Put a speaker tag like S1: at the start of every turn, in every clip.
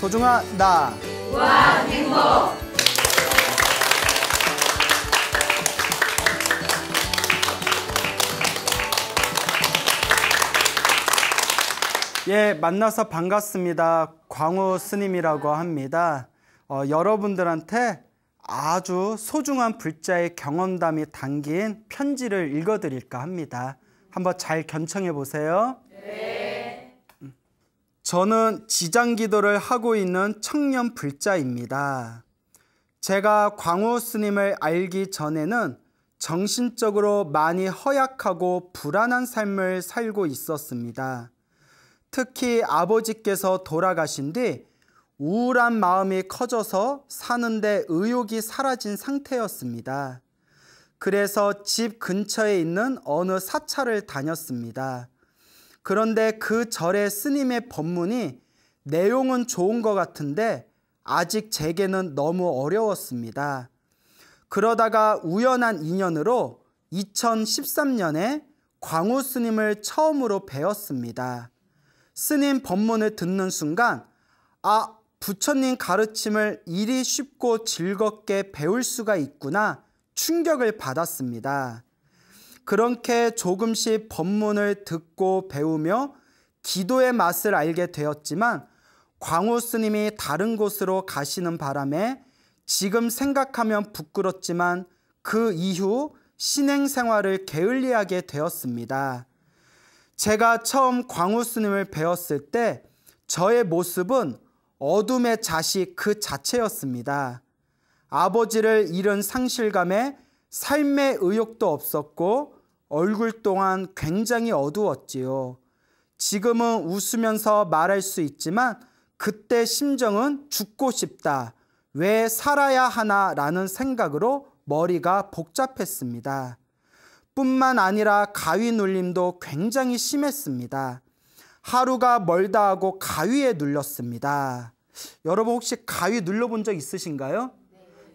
S1: 소중한 나. 와 행복. 예, 만나서 반갑습니다. 광우 스님이라고 합니다. 어, 여러분들한테 아주 소중한 불자의 경험담이 담긴 편지를 읽어드릴까 합니다. 한번 잘견청해 보세요. 네. 저는 지장 기도를 하고 있는 청년 불자입니다. 제가 광호 스님을 알기 전에는 정신적으로 많이 허약하고 불안한 삶을 살고 있었습니다. 특히 아버지께서 돌아가신 뒤 우울한 마음이 커져서 사는데 의욕이 사라진 상태였습니다. 그래서 집 근처에 있는 어느 사찰을 다녔습니다. 그런데 그 절의 스님의 법문이 내용은 좋은 것 같은데 아직 제게는 너무 어려웠습니다. 그러다가 우연한 인연으로 2013년에 광우 스님을 처음으로 배웠습니다. 스님 법문을 듣는 순간 아 부처님 가르침을 이리 쉽고 즐겁게 배울 수가 있구나 충격을 받았습니다. 그렇게 조금씩 법문을 듣고 배우며 기도의 맛을 알게 되었지만 광호 스님이 다른 곳으로 가시는 바람에 지금 생각하면 부끄럽지만 그 이후 신행 생활을 게을리하게 되었습니다. 제가 처음 광우 스님을 배웠을 때 저의 모습은 어둠의 자식 그 자체였습니다. 아버지를 잃은 상실감에 삶의 의욕도 없었고 얼굴 또한 굉장히 어두웠지요. 지금은 웃으면서 말할 수 있지만 그때 심정은 죽고 싶다. 왜 살아야 하나? 라는 생각으로 머리가 복잡했습니다. 뿐만 아니라 가위 눌림도 굉장히 심했습니다. 하루가 멀다 하고 가위에 눌렸습니다. 여러분 혹시 가위 눌러본 적 있으신가요?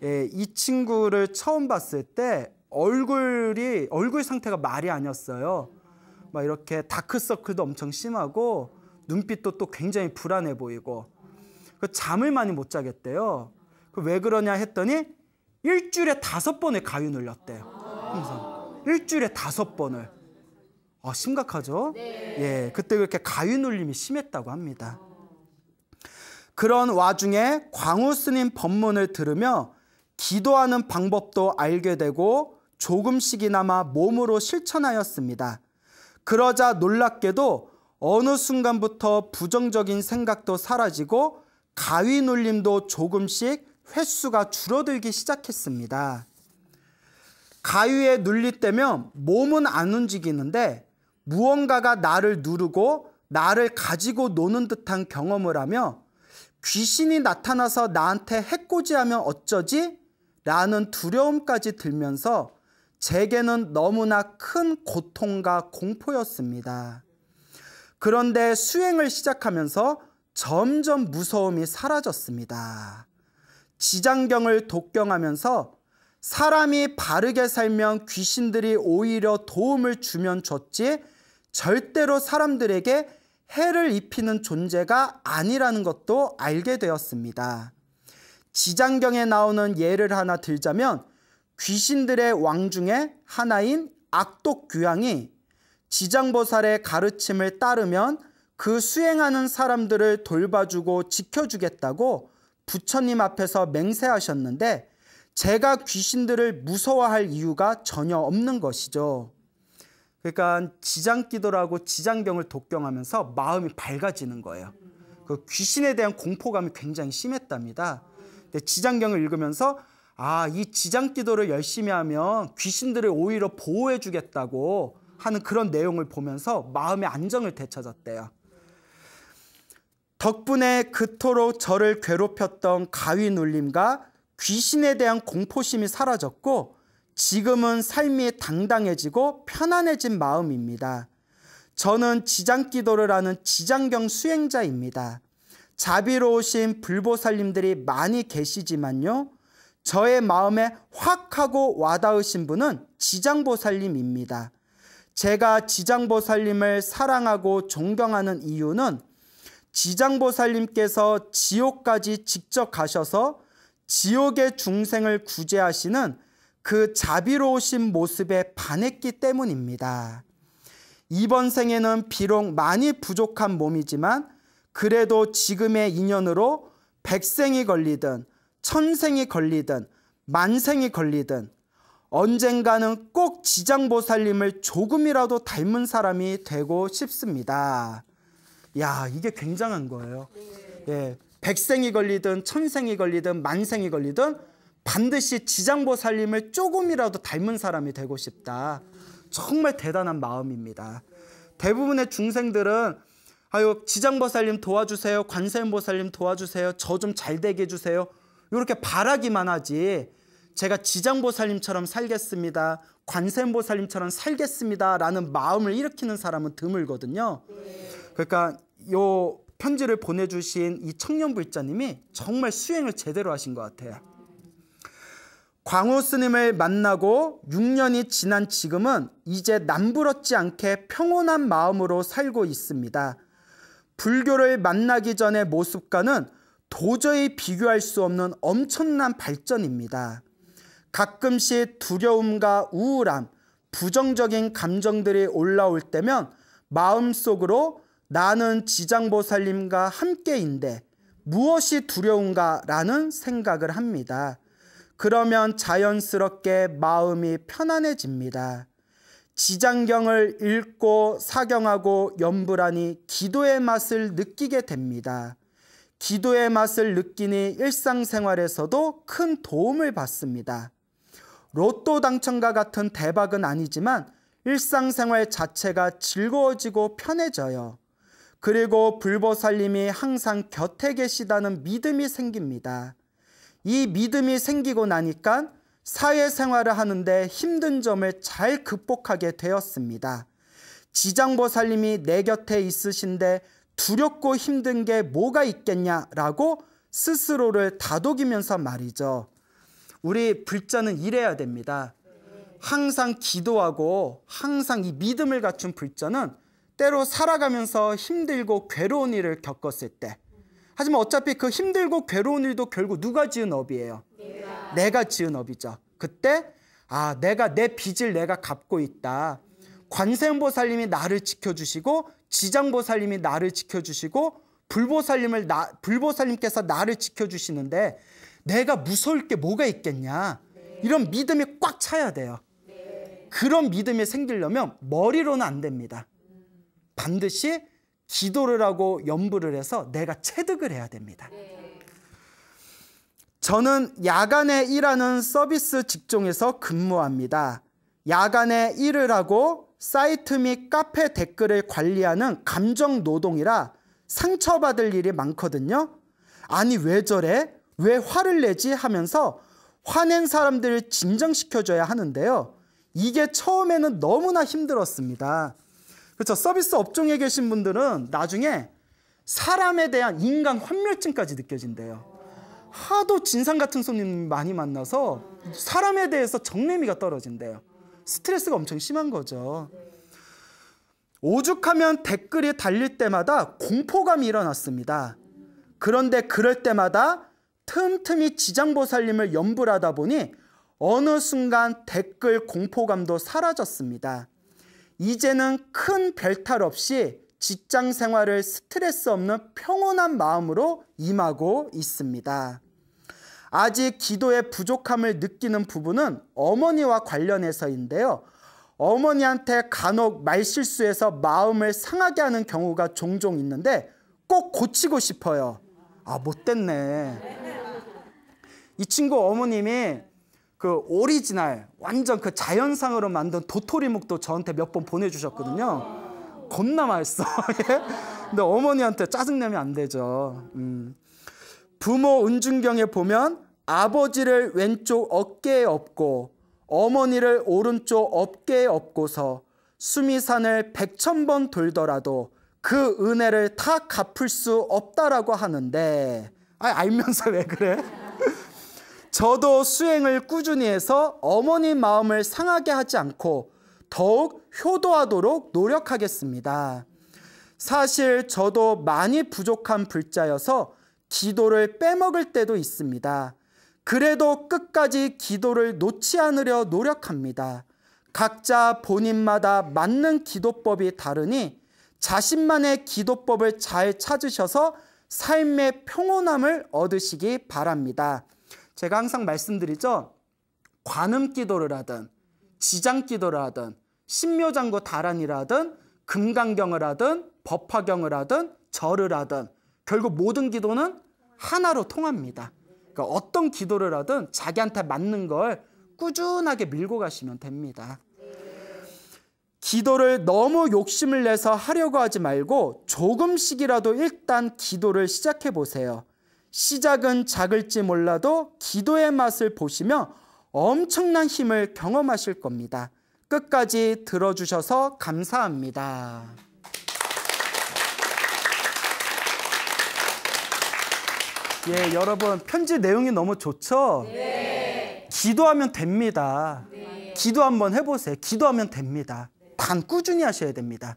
S1: 예, 이 친구를 처음 봤을 때 얼굴이 얼굴 상태가 말이 아니었어요. 막 이렇게 다크서클도 엄청 심하고 눈빛도 또 굉장히 불안해 보이고 그 잠을 많이 못 자겠대요. 그왜 그러냐 했더니 일주일에 다섯 번을 가위 올렸대요. 항상 일주일에 다섯 번을. 아 심각하죠. 예, 그때 그렇게 가위 눌림이 심했다고 합니다. 그런 와중에 광우 스님 법문을 들으며 기도하는 방법도 알게 되고 조금씩이나마 몸으로 실천하였습니다. 그러자 놀랍게도 어느 순간부터 부정적인 생각도 사라지고 가위 눌림도 조금씩 횟수가 줄어들기 시작했습니다. 가위에 눌리때면 몸은 안 움직이는데 무언가가 나를 누르고 나를 가지고 노는 듯한 경험을 하며 귀신이 나타나서 나한테 해코지하면 어쩌지? 라는 두려움까지 들면서 제게는 너무나 큰 고통과 공포였습니다. 그런데 수행을 시작하면서 점점 무서움이 사라졌습니다. 지장경을 독경하면서 사람이 바르게 살면 귀신들이 오히려 도움을 주면 좋지 절대로 사람들에게 해를 입히는 존재가 아니라는 것도 알게 되었습니다. 지장경에 나오는 예를 하나 들자면 귀신들의 왕 중에 하나인 악독 귀향이 지장보살의 가르침을 따르면 그 수행하는 사람들을 돌봐주고 지켜주겠다고 부처님 앞에서 맹세하셨는데 제가 귀신들을 무서워할 이유가 전혀 없는 것이죠. 그러니까 지장기도라고 지장경을 독경하면서 마음이 밝아지는 거예요. 그 귀신에 대한 공포감이 굉장히 심했답니다. 네, 지장경을 읽으면서 아, 이 지장 기도를 열심히 하면 귀신들을 오히려 보호해 주겠다고 하는 그런 내용을 보면서 마음의 안정을 되찾았대요. 덕분에 그토록 저를 괴롭혔던 가위 눌림과 귀신에 대한 공포심이 사라졌고 지금은 삶이 당당해지고 편안해진 마음입니다. 저는 지장 기도를 하는 지장경 수행자입니다. 자비로우신 불보살님들이 많이 계시지만요. 저의 마음에 확 하고 와닿으신 분은 지장보살님입니다. 제가 지장보살님을 사랑하고 존경하는 이유는 지장보살님께서 지옥까지 직접 가셔서 지옥의 중생을 구제하시는 그 자비로우신 모습에 반했기 때문입니다. 이번 생에는 비록 많이 부족한 몸이지만 그래도 지금의 인연으로 백생이 걸리든 천생이 걸리든 만생이 걸리든 언젠가는 꼭 지장보살님을 조금이라도 닮은 사람이 되고 싶습니다. 야, 이게 굉장한 거예요. 예. 백생이 걸리든 천생이 걸리든 만생이 걸리든 반드시 지장보살님을 조금이라도 닮은 사람이 되고 싶다. 정말 대단한 마음입니다. 대부분의 중생들은 아유 지장보살님 도와주세요. 관세음보살님 도와주세요. 저 좀잘 되게 해주세요. 이렇게 바라기만 하지 제가 지장보살님처럼 살겠습니다. 관세음보살님처럼 살겠습니다. 라는 마음을 일으키는 사람은 드물거든요. 그러니까 요 편지를 보내주신 이 청년불자님이 정말 수행을 제대로 하신 것 같아요. 광호 스님을 만나고 6년이 지난 지금은 이제 남부럽지 않게 평온한 마음으로 살고 있습니다. 불교를 만나기 전의 모습과는 도저히 비교할 수 없는 엄청난 발전입니다. 가끔씩 두려움과 우울함, 부정적인 감정들이 올라올 때면 마음속으로 나는 지장보살님과 함께인데 무엇이 두려운가라는 생각을 합니다. 그러면 자연스럽게 마음이 편안해집니다. 지장경을 읽고 사경하고 염불하니 기도의 맛을 느끼게 됩니다. 기도의 맛을 느끼니 일상생활에서도 큰 도움을 받습니다. 로또 당첨과 같은 대박은 아니지만 일상생활 자체가 즐거워지고 편해져요. 그리고 불보살님이 항상 곁에 계시다는 믿음이 생깁니다. 이 믿음이 생기고 나니까 사회생활을 하는데 힘든 점을 잘 극복하게 되었습니다. 지장보살님이 내 곁에 있으신데 두렵고 힘든 게 뭐가 있겠냐라고 스스로를 다독이면서 말이죠. 우리 불자는 이래야 됩니다. 항상 기도하고 항상 이 믿음을 갖춘 불자는 때로 살아가면서 힘들고 괴로운 일을 겪었을 때 하지만 어차피 그 힘들고 괴로운 일도 결국 누가 지은 업이에요. 네. 내가 지은 업이죠. 그때 아, 내가 내 빚을 내가 갚고 있다. 관세음보살님이 나를 지켜주시고 지장보살님이 나를 지켜주시고 불보살님을 나, 불보살님께서 나를 지켜주시는데 내가 무서울 게 뭐가 있겠냐. 이런 믿음이 꽉 차야 돼요. 그런 믿음이 생기려면 머리로는 안 됩니다. 반드시 기도를 하고 연부를 해서 내가 체득을 해야 됩니다. 저는 야간에 일하는 서비스 직종에서 근무합니다. 야간에 일을 하고 사이트 및 카페 댓글을 관리하는 감정 노동이라 상처받을 일이 많거든요. 아니, 왜 저래? 왜 화를 내지? 하면서 화낸 사람들을 진정시켜줘야 하는데요. 이게 처음에는 너무나 힘들었습니다. 그렇죠. 서비스 업종에 계신 분들은 나중에 사람에 대한 인간 환멸증까지 느껴진대요. 하도 진상 같은 손님 많이 만나서 사람에 대해서 정내미가 떨어진대요. 스트레스가 엄청 심한 거죠. 오죽하면 댓글이 달릴 때마다 공포감이 일어났습니다. 그런데 그럴 때마다 틈틈이 지장보살님을 염불하다 보니 어느 순간 댓글 공포감도 사라졌습니다. 이제는 큰 별탈 없이 직장 생활을 스트레스 없는 평온한 마음으로 임하고 있습니다. 아직 기도의 부족함을 느끼는 부분은 어머니와 관련해서인데요. 어머니한테 간혹 말실수해서 마음을 상하게 하는 경우가 종종 있는데 꼭 고치고 싶어요. 아, 못됐네. 이 친구 어머님이 그 오리지널, 완전 그 자연상으로 만든 도토리묵도 저한테 몇 번 보내주셨거든요. 겁나 맛있어. 근데 어머니한테 짜증내면 안 되죠. 음. 부모 은중경에 보면 아버지를 왼쪽 어깨에 업고 어머니를 오른쪽 어깨에 업고서 수미산을 백천 번 돌더라도 그 은혜를 다 갚을 수 없다라고 하는데 아, 알면서 왜 그래? 저도 수행을 꾸준히 해서 어머니 마음을 상하게 하지 않고 더욱 효도하도록 노력하겠습니다. 사실 저도 많이 부족한 불자여서 기도를 빼먹을 때도 있습니다. 그래도 끝까지 기도를 놓지 않으려 노력합니다. 각자 본인마다 맞는 기도법이 다르니 자신만의 기도법을 잘 찾으셔서 삶의 평온함을 얻으시기 바랍니다. 제가 항상 말씀드리죠. 관음 기도를 하든 지장 기도를 하든 신묘장구 다란이라 하든 금강경을 하든 법화경을 하든 절을 하든 결국 모든 기도는 하나로 통합니다. 그러니까 어떤 기도를 하든 자기한테 맞는 걸 꾸준하게 밀고 가시면 됩니다. 기도를 너무 욕심을 내서 하려고 하지 말고 조금씩이라도 일단 기도를 시작해 보세요. 시작은 작을지 몰라도 기도의 맛을 보시며 엄청난 힘을 경험하실 겁니다. 끝까지 들어주셔서 감사합니다. 예, 여러분 편지 내용이 너무 좋죠? 네. 기도하면 됩니다. 네. 기도 한번 해보세요. 기도하면 됩니다. 단 꾸준히 하셔야 됩니다.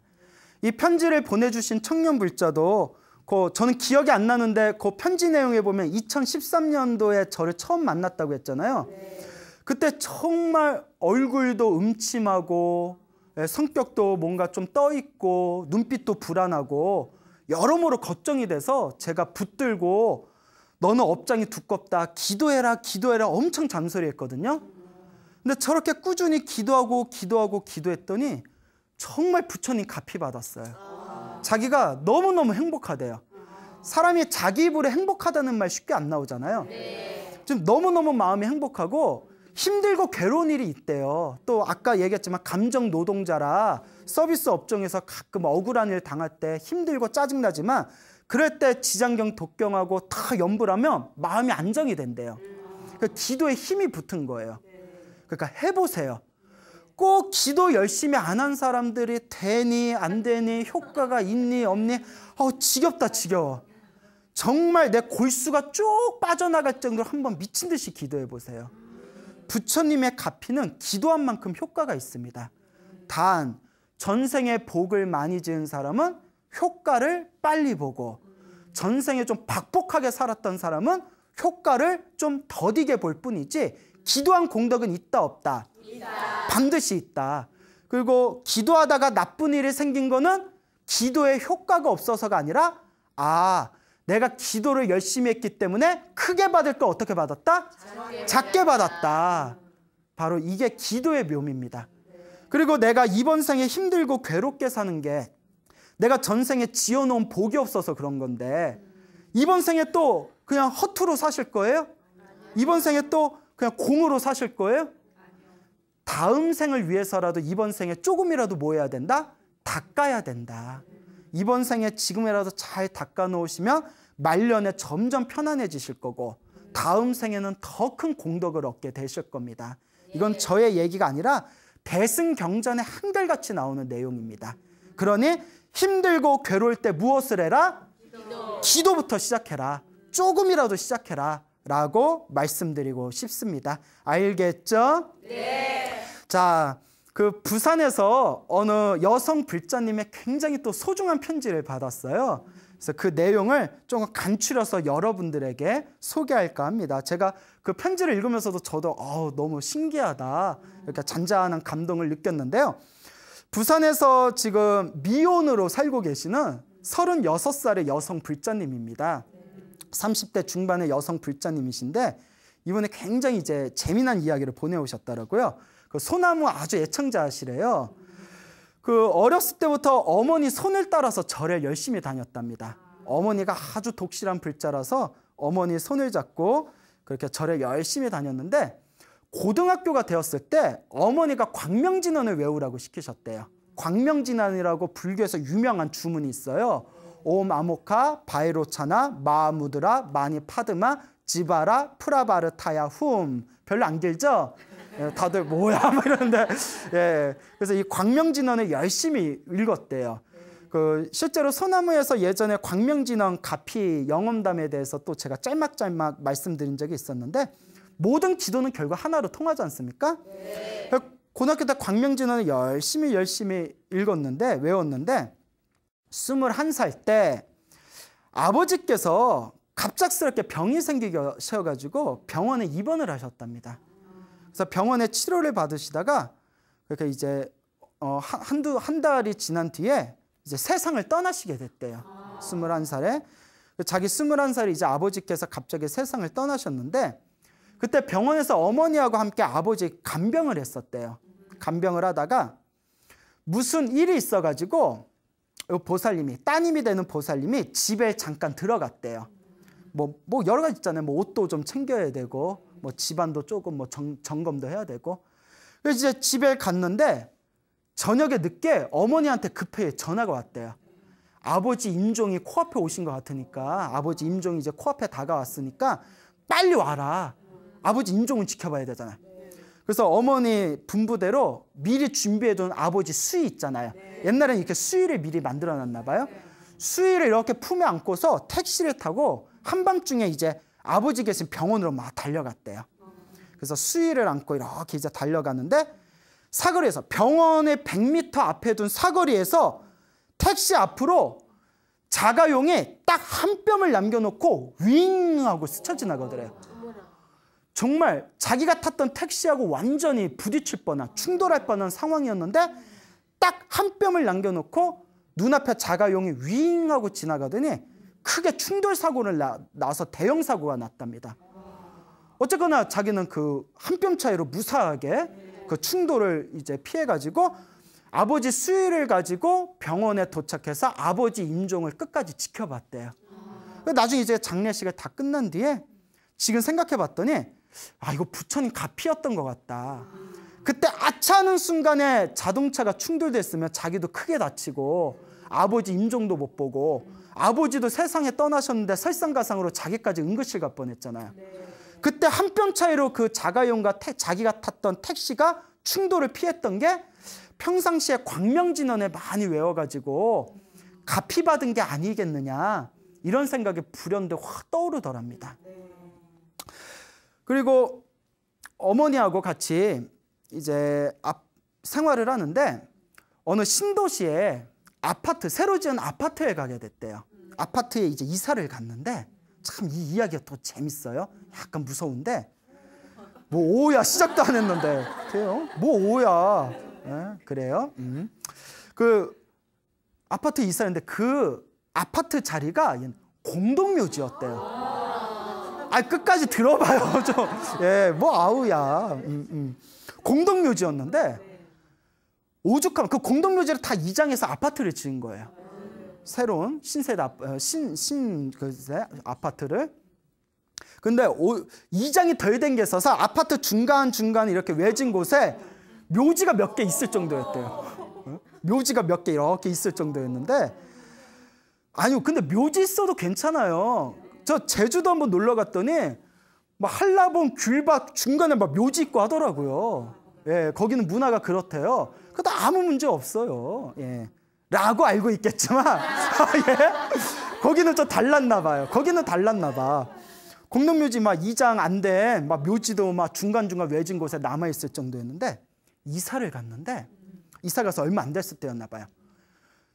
S1: 이 편지를 보내주신 청년불자도 그 저는 기억이 안 나는데 그 편지 내용에 보면 2013년도에 저를 처음 만났다고 했잖아요. 네. 그때 정말 얼굴도 음침하고 예, 성격도 뭔가 좀 떠 있고 눈빛도 불안하고 여러모로 걱정이 돼서 제가 붙들고 너는 업장이 두껍다. 기도해라, 기도해라. 엄청 잔소리했거든요 근데 저렇게 꾸준히 기도하고 기도하고 기도했더니 정말 부처님 갚이 받았어요. 자기가 너무너무 행복하대요. 사람이 자기 입으로 행복하다는 말 쉽게 안 나오잖아요. 지금 너무너무 마음이 행복하고 힘들고 괴로운 일이 있대요. 또 아까 얘기했지만 감정 노동자라 서비스 업종에서 가끔 억울한 일 당할 때 힘들고 짜증나지만 그럴 때 지장경 독경하고 다 연불하면 마음이 안정이 된대요. 그러니까 기도에 힘이 붙은 거예요. 그러니까 해보세요. 꼭 기도 열심히 안 한 사람들이 되니 안 되니 효과가 있니 없니 어 지겹다 지겨워. 정말 내 골수가 쭉 빠져나갈 정도로 한번 미친 듯이 기도해 보세요. 부처님의 가피는 기도한 만큼 효과가 있습니다. 단 전생에 복을 많이 지은 사람은 효과를 빨리 보고 전생에 좀 박복하게 살았던 사람은 효과를 좀 더디게 볼 뿐이지 기도한 공덕은 있다 없다 있다. 반드시 있다 그리고 기도하다가 나쁜 일이 생긴 거는 기도의 효과가 없어서가 아니라 아 내가 기도를 열심히 했기 때문에 크게 받을 거 어떻게 받았다? 작게, 작게 받았다 바로 이게 기도의 묘미입니다 그리고 내가 이번 생에 힘들고 괴롭게 사는 게 내가 전생에 지어놓은 복이 없어서 그런 건데 이번 생에 또 그냥 허투루 사실 거예요? 이번 생에 또 그냥 공으로 사실 거예요? 다음 생을 위해서라도 이번 생에 조금이라도 뭐 해야 된다? 닦아야 된다. 이번 생에 지금이라도 잘 닦아 놓으시면 말년에 점점 편안해지실 거고 다음 생에는 더 큰 공덕을 얻게 되실 겁니다. 이건 저의 얘기가 아니라 대승경전에 한결같이 나오는 내용입니다. 그러니 힘들고 괴로울 때 무엇을 해라? 기도. 부터 시작해라. 조금이라도 시작해라. 라고 말씀드리고 싶습니다. 알겠죠? 네. 자, 그 부산에서 어느 여성 불자님의 굉장히 또 소중한 편지를 받았어요. 그래서 그 내용을 조금 간추려서 여러분들에게 소개할까 합니다. 제가 그 편지를 읽으면서도 저도 어, 너무 신기하다. 이렇게 잔잔한 감동을 느꼈는데요. 부산에서 지금 미혼으로 살고 계시는 36살의 여성 불자님입니다. 30대 중반의 여성 불자님이신데 이번에 굉장히 이제 재미난 이야기를 보내오셨더라고요. 그 소나무 아주 애청자시래요. 그 어렸을 때부터 어머니 손을 따라서 절을 열심히 다녔답니다. 어머니가 아주 독실한 불자라서 어머니 손을 잡고 그렇게 절에 열심히 다녔는데 고등학교가 되었을 때 어머니가 광명진언을 외우라고 시키셨대요. 광명진언이라고 불교에서 유명한 주문이 있어요. 옴 아모카 바이로차나 마무드라 마니 파드마 지바라 프라바르타야 훔 별로 안 길죠? 예, 다들 뭐야 막 이러는데 예 그래서 이 광명진언을 열심히 읽었대요. 그 실제로 소나무에서 예전에 광명진언 가피 영험담에 대해서 또 제가 짤막짤막 말씀드린 적이 있었는데 모든 지도는 결과 하나로 통하지 않습니까? 네. 그 고등학교 때 광명진원을 열심히 열심히 읽었는데 외웠는데 21살 때 아버지께서 갑작스럽게 병이 생기셔가지고 병원에 입원을 하셨답니다. 그래서 병원에 치료를 받으시다가 그렇게 이제 어, 한두 한 달이 지난 뒤에 이제 세상을 떠나시게 됐대요. 아. 스물한 살에 자기 스물한 살에 이제 아버지께서 갑자기 세상을 떠나셨는데 그때 병원에서 어머니하고 함께 아버지 간병을 했었대요. 간병을 하다가 무슨 일이 있어가지고 보살님이 따님이 되는 보살님이 집에 잠깐 들어갔대요. 뭐, 뭐 여러 가지 있잖아요. 뭐 옷도 좀 챙겨야 되고 뭐 집안도 조금 뭐 정, 점검도 해야 되고 그래서 이제 집에 갔는데 저녁에 늦게 어머니한테 급해 전화가 왔대요. 아버지 임종이 코앞에 오신 것 같으니까 아버지 임종이 이제 코앞에 다가왔으니까 빨리 와라. 아버지 인종을 지켜봐야 되잖아요. 그래서 어머니 분부대로 미리 준비해둔 아버지 수위 있잖아요. 네. 옛날에는 이렇게 수위를 미리 만들어놨나 봐요. 수위를 이렇게 품에 안고서 택시를 타고 한밤중에 이제 아버지 계신 병원으로 막 달려갔대요. 그래서 수위를 안고 이렇게 이제 달려가는데 사거리에서 병원의 100m 앞에 둔 사거리에서 택시 앞으로 자가용에딱 한 뼘을 남겨놓고 윙 하고 스쳐 지나가더래요. 정말 자기가 탔던 택시하고 완전히 부딪힐 뻔한 충돌할 뻔한 상황이었는데 딱 한 뼘을 남겨놓고 눈앞에 자가용이 윙하고 지나가더니 크게 충돌 사고를 나, 나서 대형 사고가 났답니다. 어쨌거나 자기는 그 한 뼘 차이로 무사하게 그 충돌을 이제 피해가지고 아버지 수의를 가지고 병원에 도착해서 아버지 임종을 끝까지 지켜봤대요. 나중에 이제 장례식을 다 끝난 뒤에 지금 생각해봤더니 아 이거 부처님 가피였던 것 같다. 그때 아차하는 순간에 자동차가 충돌됐으면 자기도 크게 다치고 아버지 임종도 못 보고 아버지도 세상에 떠나셨는데 설상가상으로 자기까지 응급실 갈 뻔했잖아요. 그때 한 뼘 차이로 그 자가용과 태, 자기가 탔던 택시가 충돌을 피했던 게 평상시에 광명진원에 많이 외워가지고 가피받은 게 아니겠느냐 이런 생각이 불현듯 확 떠오르더랍니다. 그리고 어머니하고 같이 이제 앞 생활을 하는데 어느 신도시에 아파트 새로 지은 아파트에 가게 됐대요. 아파트에 이제 이사를 갔는데 참 이 이야기가 더 재밌어요. 약간 무서운데 뭐 오야 시작도 안 했는데 돼요? 뭐 오야 네, 예, 그래요? 음. 그 아파트 이사했는데 그 아파트 자리가 공동묘지였대요. 아 끝까지 들어봐요 좀. 예, 뭐 아우야. 음, 음. 공동묘지였는데 오죽하면 그 공동묘지를 다 이장해서 아파트를 지은 거예요. 새로운 신세대 어, 신신 그세 아파트를. 근데 오, 이장이 덜 된 게 있어서 아파트 중간 중간 이렇게 외진 곳에 묘지가 몇 개 있을 정도였대요. 묘지가 몇 개 이렇게 있을 정도였는데 아니요 근데 묘지 있어도 괜찮아요. 저 제주도 한번 놀러 갔더니 막 한라봉 귤밭 중간에 막 묘지 있고 하더라고요. 예, 거기는 문화가 그렇대요. 그것도 아무 문제 없어요. 예. 라고 알고 있겠지만, 아, 예? 거기는 좀 달랐나 봐요. 거기는 달랐나 봐. 공동묘지 막 2장 안된막 묘지도 막 중간중간 외진 곳에 남아있을 정도였는데, 이사를 갔는데, 이사 가서 얼마 안 됐을 때였나 봐요.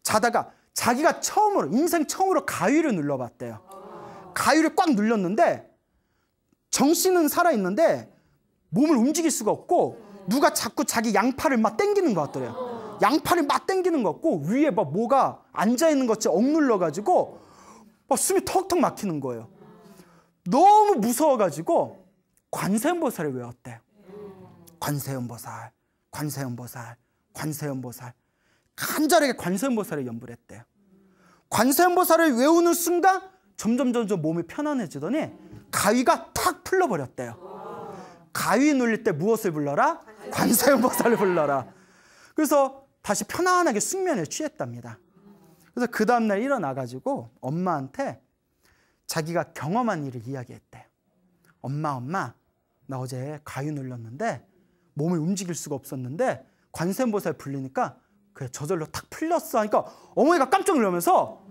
S1: 자다가 자기가 처음으로, 인생 처음으로 가위를 눌러봤대요. 가위를 꽉 눌렸는데 정신은 살아있는데 몸을 움직일 수가 없고 누가 자꾸 자기 양팔을 막땡기는것 같더래요. 양팔을 막땡기는것 같고 위에 막 뭐가 앉아있는 것처럼 억눌러가지고 막 숨이 턱턱 막히는 거예요. 너무 무서워가지고 관세음보살을 외웠대. 요 관세음보살, 관세음보살, 관세음보살. 간절하게 관세음보살을 연불했대. 요 관세음보살을 외우는 순간 점점 점점 몸이 편안해지더니 가위가 탁 풀려버렸대요. 가위 눌릴 때 무엇을 불러라? 관세음보살을 불러라. 그래서 다시 편안하게 숙면을 취했답니다. 그래서 그 다음날 일어나가지고 엄마한테 자기가 경험한 일을 이야기했대요. 엄마, 엄마, 나 어제 가위 눌렀는데 몸을 움직일 수가 없었는데 관세음보살 불리니까 그 저절로 탁 풀렸어 하니까 어머니가 깜짝 놀라면서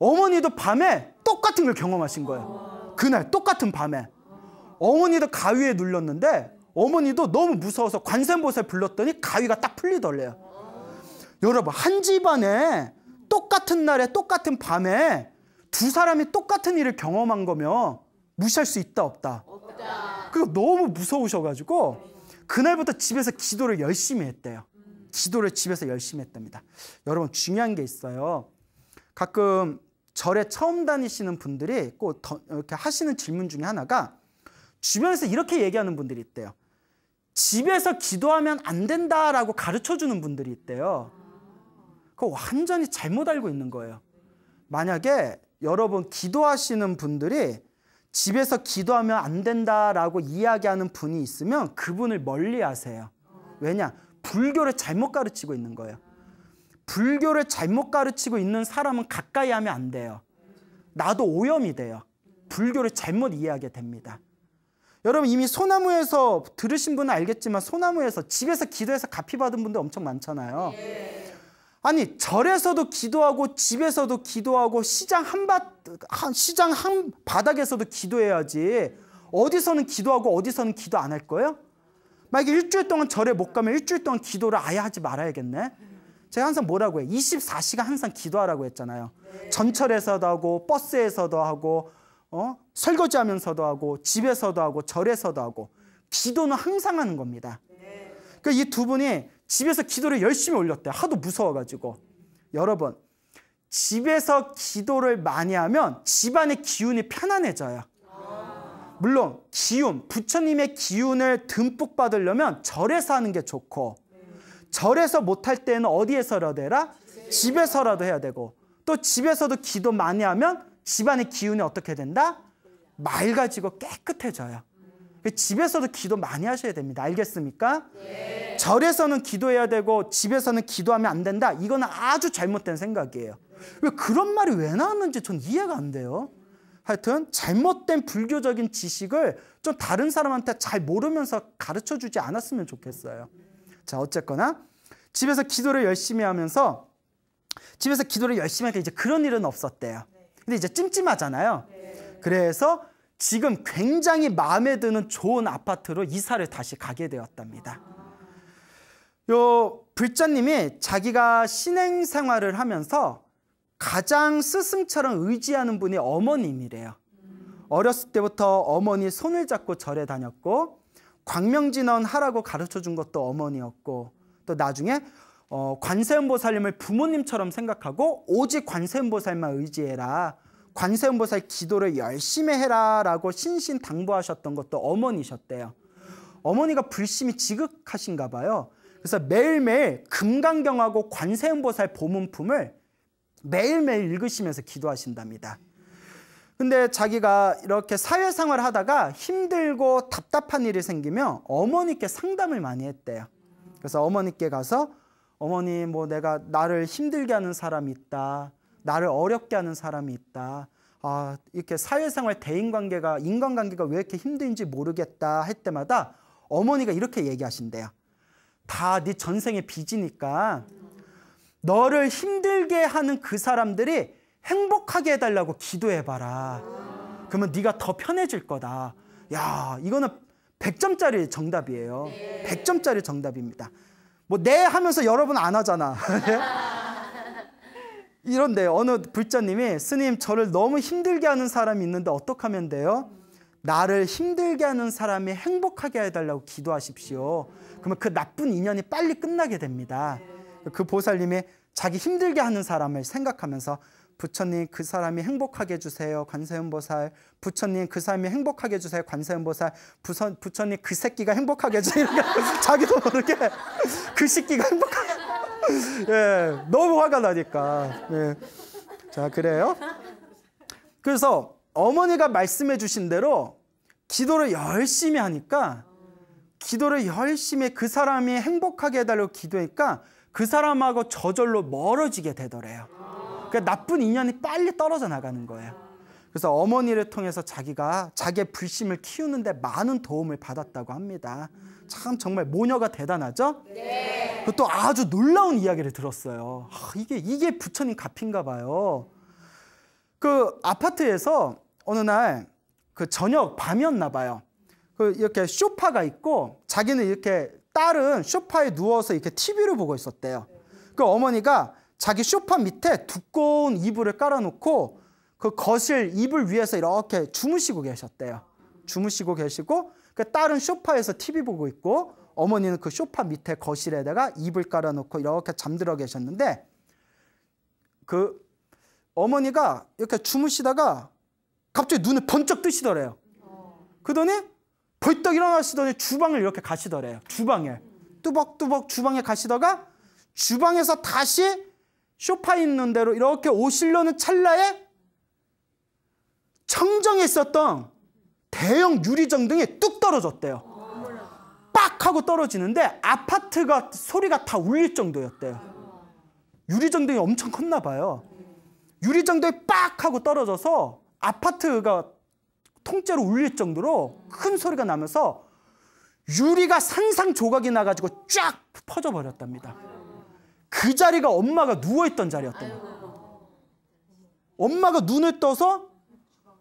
S1: 어머니도 밤에 똑같은 걸 경험하신 거예요. 그날 똑같은 밤에 어머니도 가위에 눌렀는데 어머니도 너무 무서워서 관세음보살 불렀더니 가위가 딱 풀리더래요. 여러분 한 집안에 똑같은 날에 똑같은 밤에 두 사람이 똑같은 일을 경험한 거면 무시할 수 있다 없다. 그리고 너무 무서우셔가지고 그날부터 집에서 기도를 열심히 했대요. 기도를 집에서 열심히 했답니다. 여러분 중요한 게 있어요. 가끔 절에 처음 다니시는 분들이 꼭 이렇게 하시는 질문 중에 하나가 주변에서 이렇게 얘기하는 분들이 있대요. 집에서 기도하면 안 된다라고 가르쳐 주는 분들이 있대요. 그거 완전히 잘못 알고 있는 거예요. 만약에 여러분 기도하시는 분들이 집에서 기도하면 안 된다라고 이야기하는 분이 있으면 그분을 멀리 하세요. 왜냐? 불교를 잘못 가르치고 있는 거예요. 불교를 잘못 가르치고 있는 사람은 가까이 하면 안 돼요. 나도 오염이 돼요. 불교를 잘못 이해하게 됩니다. 여러분 이미 소나무에서 들으신 분은 알겠지만 소나무에서 집에서 기도해서 가피 받은 분들 엄청 많잖아요. 아니 절에서도 기도하고 집에서도 기도하고 시장 한밭 시장 한 바닥에서도 기도해야지 어디서는 기도하고 어디서는 기도 안 할 거예요? 만약에 일주일 동안 절에 못 가면 일주일 동안 기도를 아예 하지 말아야겠네. 제가 항상 뭐라고 해요? 24시간 항상 기도하라고 했잖아요. 전철에서도 하고 버스에서도 하고 어? 설거지하면서도 하고 집에서도 하고 절에서도 하고 기도는 항상 하는 겁니다. 그러니까 이 두 분이 집에서 기도를 열심히 올렸대요. 하도 무서워가지고. 여러분 집에서 기도를 많이 하면 집안의 기운이 편안해져요. 물론 기운, 부처님의 기운을 듬뿍 받으려면 절에서 하는 게 좋고 절에서 못할 때는 어디에서라도 해라? 집에서라도 해야 되고 또 집에서도 기도 많이 하면 집안의 기운이 어떻게 된다? 맑아지고 깨끗해져요. 그 집에서도 기도 많이 하셔야 됩니다. 알겠습니까? 네. 절에서는 기도해야 되고 집에서는 기도하면 안 된다. 이거는 아주 잘못된 생각이에요. 왜 그런 말이 왜 나왔는지 전 이해가 안 돼요. 하여튼 잘못된 불교적인 지식을 좀 다른 사람한테 잘 모르면서 가르쳐 주지 않았으면 좋겠어요. 자, 어쨌거나 집에서 기도를 열심히 하면서 집에서 기도를 열심히 할때 이제 그런 일은 없었대요. 근데 이제 찜찜하잖아요. 그래서 지금 굉장히 마음에 드는 좋은 아파트로 이사를 다시 가게 되었답니다. 요 불자님이 자기가 신행 생활을 하면서 가장 스승처럼 의지하는 분이 어머님이래요. 어렸을 때부터 어머니 손을 잡고 절에 다녔고 광명진원 하라고 가르쳐 준 것도 어머니였고 또 나중에 어, 관세음보살님을 부모님처럼 생각하고 오직 관세음보살만 의지해라. 관세음보살 기도를 열심히 해라라고 신신 당부하셨던 것도 어머니셨대요. 어머니가 불심이 지극하신가 봐요. 그래서 매일매일 금강경하고 관세음보살 보문품을 매일매일 읽으시면서 기도하신답니다. 근데 자기가 이렇게 사회생활 하다가 힘들고 답답한 일이 생기면 어머니께 상담을 많이 했대요. 그래서 어머니께 가서 어머니 뭐 내가 나를 힘들게 하는 사람이 있다. 나를 어렵게 하는 사람이 있다. 아, 이렇게 사회생활 대인관계가 인간관계가 왜 이렇게 힘든지 모르겠다 할 때마다 어머니가 이렇게 얘기하신대요. 다 네 전생의 빚이니까 너를 힘들게 하는 그 사람들이 행복하게 해달라고 기도해봐라. 그러면 네가 더 편해질 거다. 야, 이거는 100점짜리 정답이에요. 100점짜리 정답입니다. 뭐, 네 하면서 여러분 안 하잖아. 이런데 어느 불자님이 스님 저를 너무 힘들게 하는 사람이 있는데 어떻게 하면 돼요? 나를 힘들게 하는 사람이 행복하게 해달라고 기도하십시오. 그러면 그 나쁜 인연이 빨리 끝나게 됩니다. 그 보살님이 자기 힘들게 하는 사람을 생각하면서 부처님 그 사람이 행복하게 해주세요. 관세음보살. 부처님 그 사람이 행복하게 주세요 관세음보살. 부서, 부처님 그 새끼가 행복하게 주세요 자기도 모르게 그 새끼가 행복하게. 예, 너무 화가 나니까. 예. 자, 그래요. 그래서 어머니가 말씀해 주신 대로 기도를 열심히 하니까 기도를 열심히 그 사람이 행복하게 해달라고 기도니까 그 사람하고 저절로 멀어지게 되더래요. 그러니까 나쁜 인연이 빨리 떨어져 나가는 거예요. 그래서 어머니를 통해서 자기가 자기의 불심을 키우는데 많은 도움을 받았다고 합니다. 참 정말 모녀가 대단하죠? 네. 그또 아주 놀라운 이야기를 들었어요. 아, 이게 이게 부처님 값인가 봐요. 그 아파트에서 어느 날 그 저녁 밤이었나 봐요. 그 이렇게 쇼파가 있고 자기는 이렇게 딸은 쇼파에 누워서 이렇게 TV를 보고 있었대요. 그 어머니가 자기 쇼파 밑에 두꺼운 이불을 깔아놓고 그 거실 이불 위에서 이렇게 주무시고 계셨대요. 주무시고 계시고 그 딸은 쇼파에서 TV 보고 있고 어머니는 그 쇼파 밑에 거실에다가 이불 깔아놓고 이렇게 잠들어 계셨는데 그 어머니가 이렇게 주무시다가 갑자기 눈을 번쩍 뜨시더래요. 그러더니 벌떡 일어나시더니 주방을 이렇게 가시더래요. 주방에. 뚜벅뚜벅 주방에 가시다가 주방에서 다시 쇼파 있는 대로 이렇게 오시려는 찰나에 청정에 있었던 대형 유리정 등이 뚝 떨어졌대요. 빡 하고 떨어지는데 아파트가 소리가 다 울릴 정도였대요. 유리정 등이 엄청 컸나 봐요. 유리정 등이 빡 하고 떨어져서 아파트가 통째로 울릴 정도로 큰 소리가 나면서 유리가 산상 조각이 나가지고 쫙 퍼져버렸답니다. 그 자리가 엄마가 누워있던 자리였던 거예요. 엄마가 눈을 떠서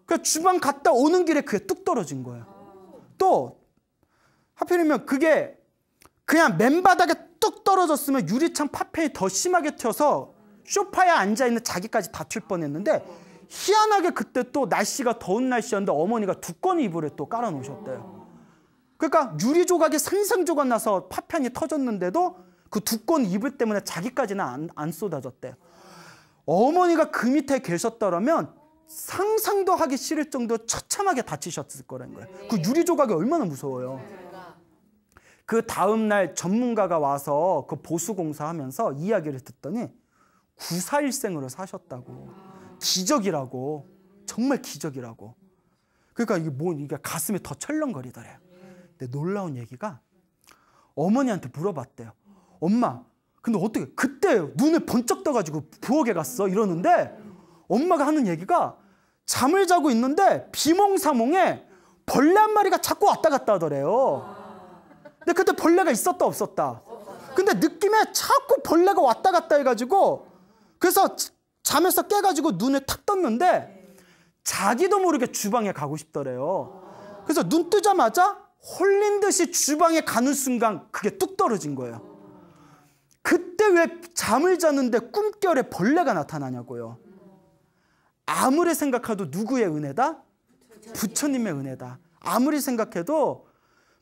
S1: 그 주방 갔다 오는 길에 그게 뚝 떨어진 거예요. 또 하필이면 그게 그냥 맨바닥에 뚝 떨어졌으면 유리창 파편이 더 심하게 튀어서 쇼파에 앉아있는 자기까지 다튈 뻔했는데 희한하게 그때 또 날씨가 더운 날씨였는데 어머니가 두꺼운 이불에 또 깔아놓으셨대요. 그러니까 유리 조각이 상상 조각 나서 파편이 터졌는데도 그 두꺼운 이불 때문에 자기까지는 안, 안쏟아졌대 어머니가 그 밑에 계셨더라면 상상도 하기 싫을 정도로 처참하게 다치셨을 거라는 거예요. 그 네. 유리 조각이 얼마나 무서워요. 그 다음 날 전문가가 와서 그 보수 공사하면서 이야기를 듣더니 구사일생으로 사셨다고 기적이라고 정말 기적이라고. 그러니까 이게 뭔 이게 가슴이 더 철렁거리더래요. 근데 놀라운 얘기가 어머니한테 물어봤대요. 엄마. 근데 어떻게 그때 눈을 번쩍 떠가지고 부엌에 갔어 이러는데 엄마가 하는 얘기가 잠을 자고 있는데 비몽사몽에 벌레 한 마리가 자꾸 왔다 갔다 하더래요. 근데 그때 벌레가 있었다 없었다. 근데 느낌에 자꾸 벌레가 왔다 갔다 해가지고 그래서 잠에서 깨가지고 눈을 탁 떴는데 자기도 모르게 주방에 가고 싶더래요. 그래서 눈 뜨자마자 홀린 듯이 주방에 가는 순간 그게 뚝 떨어진 거예요. 근데 왜 잠을 자는데 꿈결에 벌레가 나타나냐고요. 아무리 생각해도 누구의 은혜다? 부처님의 은혜다. 아무리 생각해도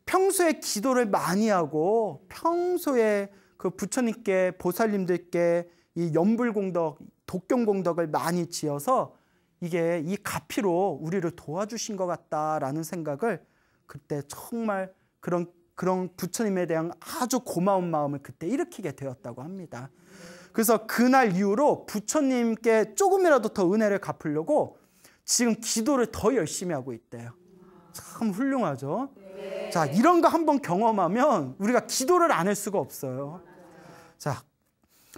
S1: 평소에 기도를 많이 하고 평소에 그 부처님께 보살님들께 이 연불공덕, 독경공덕을 많이 지어서 이게 이 가피로 우리를 도와주신 것 같다라는 생각을 그때 정말 그런 그런 부처님에 대한 아주 고마운 마음을 그때 일으키게 되었다고 합니다. 그래서 그날 이후로 부처님께 조금이라도 더 은혜를 갚으려고 지금 기도를 더 열심히 하고 있대요. 참 훌륭하죠. 자, 이런 거 한번 경험하면 우리가 기도를 안 할 수가 없어요. 자,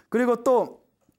S1: 그리고 또